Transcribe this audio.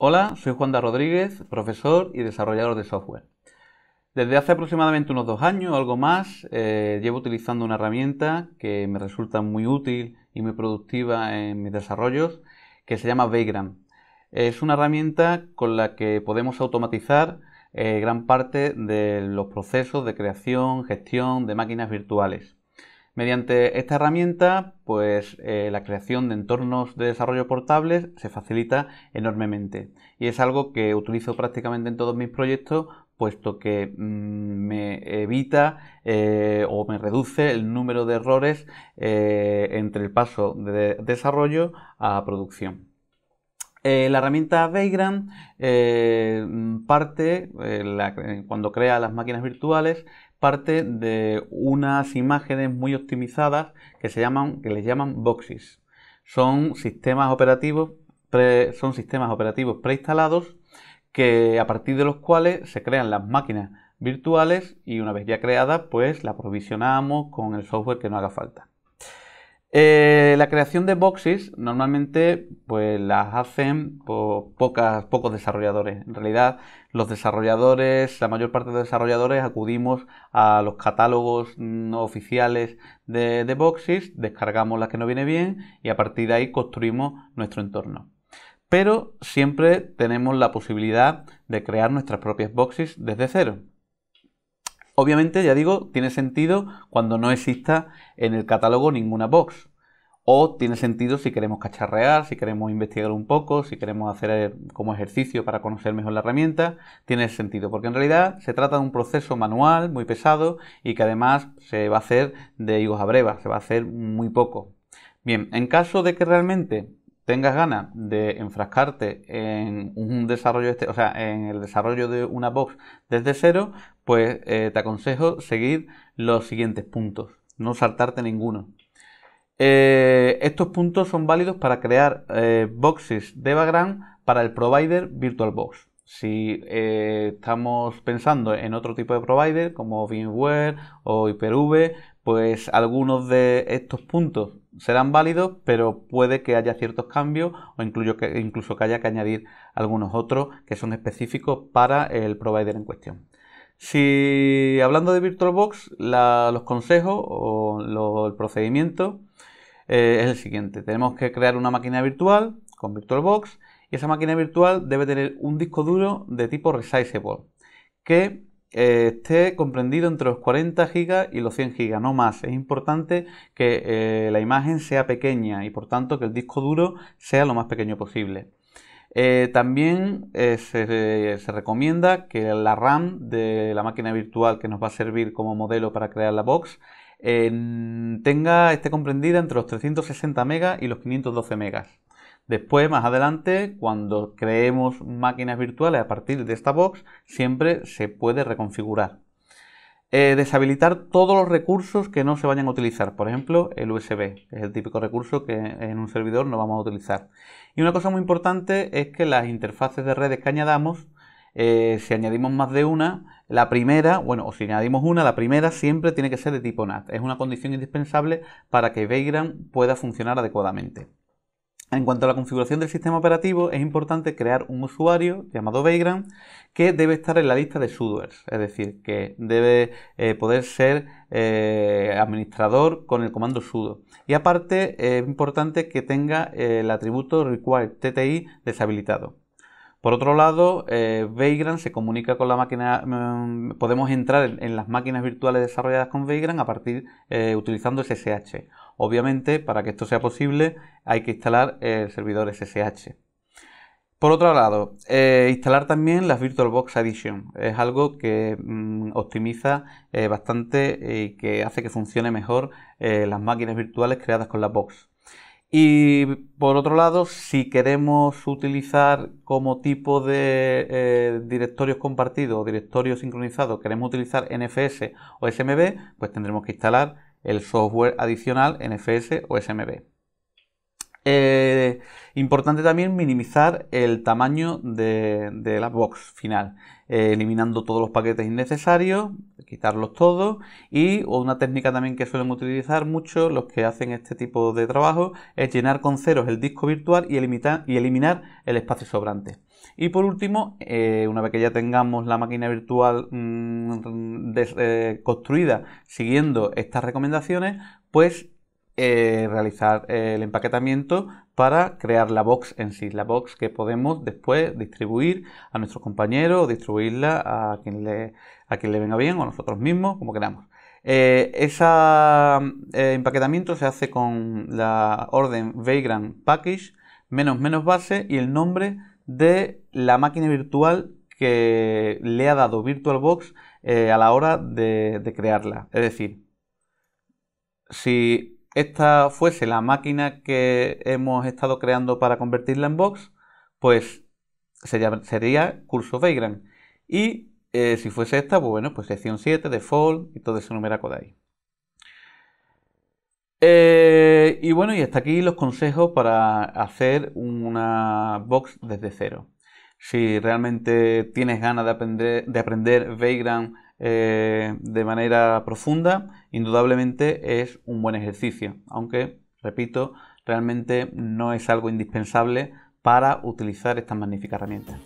Hola, soy Juan Juanda Rodríguez, profesor y desarrollador de software. Desde hace aproximadamente unos dos años o algo más, eh, llevo utilizando una herramienta que me resulta muy útil y muy productiva en mis desarrollos, que se llama Vagrant. Es una herramienta con la que podemos automatizar eh, gran parte de los procesos de creación, gestión de máquinas virtuales. Mediante esta herramienta, pues eh, la creación de entornos de desarrollo portables se facilita enormemente y es algo que utilizo prácticamente en todos mis proyectos puesto que mm, me evita eh, o me reduce el número de errores eh, entre el paso de desarrollo a producción. la herramienta Vagrant mm, parte, cuando crea las máquinas virtuales, parte de unas imágenes muy optimizadas que se llaman, que les llaman boxes. Son sistemas operativos, son sistemas operativos preinstalados que a partir de los cuales se crean las máquinas virtuales y una vez ya creadas, pues la provisionamos con el software que no haga falta. Eh, la creación de boxes normalmente pues, las hacen pocos desarrolladores. En realidad, los desarrolladores, la mayor parte de desarrolladores acudimos a los catálogos oficiales de, de boxes, descargamos las que nos viene bien y a partir de ahí construimos nuestro entorno. Pero siempre tenemos la posibilidad de crear nuestras propias boxes desde cero. Obviamente, ya digo, tiene sentido cuando no exista en el catálogo ninguna box. O tiene sentido si queremos cacharrear, si queremos investigar un poco, si queremos hacer eh, como ejercicio para conocer mejor la herramienta, tiene sentido, porque en realidad se trata de un proceso manual muy pesado y que además se va a hacer de higos a brevas, se va a hacer muy poco. Bien, en caso de que realmente tengas ganas de enfrascarte en un desarrollo este, o sea, en el desarrollo de una box desde cero, pues eh, te aconsejo seguir los siguientes puntos, no saltarte ninguno. Eh, estos puntos son válidos para crear eh, boxes de background para el provider VirtualBox. Si estamos pensando en otro tipo de provider como VMware o Hyper-V, pues algunos de estos puntos serán válidos, pero puede que haya ciertos cambios o incluso que haya que añadir algunos otros que son específicos para el provider en cuestión. Si hablando de VirtualBox, los consejos o el procedimiento eh, es el siguiente. Tenemos que crear una máquina virtual con VirtualBox y esa máquina virtual debe tener un disco duro de tipo resizable que eh, esté comprendido entre los 40 GB y los 100 GB, no más. Es importante que eh, la imagen sea pequeña y por tanto que el disco duro sea lo más pequeño posible. Eh, también eh, eh, se, recomienda que la RAM de la máquina virtual que nos va a servir como modelo para crear la box tenga, esté comprendida entre los 360 megas y los 512 megas. Después, más adelante, cuando creemos máquinas virtuales a partir de esta box, siempre se puede reconfigurar. Eh, deshabilitar todos los recursos que no se vayan a utilizar, por ejemplo el USB, que es el típico recurso que en un servidor no vamos a utilizar. Y una cosa muy importante es que las interfaces de redes que añadamos, eh, si añadimos más de una, la primera, bueno, o si añadimos una, la primera siempre tiene que ser de tipo NAT. Es una condición indispensable para que Vagrant pueda funcionar adecuadamente. En cuanto a la configuración del sistema operativo, es importante crear un usuario llamado Vagrant que debe estar en la lista de sudoers, es decir, que debe eh, poder ser eh, administrador con el comando sudo. Y aparte, es importante que tenga eh, el atributo required TTI deshabilitado. Por otro lado, eh, Vagrant se comunica con la máquina, mm, podemos entrar en, las máquinas virtuales desarrolladas con Vagrant a partir utilizando SSH. Obviamente, para que esto sea posible, hay que instalar el servidor SSH. Por otro lado, eh, instalar también las VirtualBox Edition. Es algo que mm, optimiza eh, bastante eh, y que hace que funcione mejor las máquinas virtuales creadas con la box. Y por otro lado, si queremos utilizar como tipo de directorios compartidos o directorios sincronizados, queremos utilizar NFS o SMB, pues tendremos que instalar el software adicional NFS o SMB. Eh, importante también minimizar el tamaño de, la box final, eh, eliminando todos los paquetes innecesarios, quitarlos todos y una técnica también que suelen utilizar mucho los que hacen este tipo de trabajo es llenar con ceros el disco virtual y eliminar el espacio sobrante. Y por último, eh, una vez que ya tengamos la máquina virtual mm, eh, construida siguiendo estas recomendaciones, pues eh, realizar el empaquetamiento para crear la box en sí, la box que podemos después distribuir a nuestros compañeros o distribuirla a quien le, quien le venga bien o a nosotros mismos, como queramos. ese empaquetamiento se hace con la orden Vagrant Package, menos menos base y el nombre de la máquina virtual que le ha dado VirtualBox eh, a la hora de, crearla. Es decir, si esta fuese la máquina que hemos estado creando para convertirla en box, pues sería, curso Vagrant. Y eh, si fuese esta, pues bueno, pues sección 7, default y todo ese numeraco de ahí. Eh, y bueno, y hasta aquí los consejos para hacer una box desde cero. Si realmente tienes ganas de aprender, de aprender Vagrant eh, de manera profunda, indudablemente es un buen ejercicio. Aunque, repito, realmente no es algo indispensable para utilizar esta magnífica herramienta.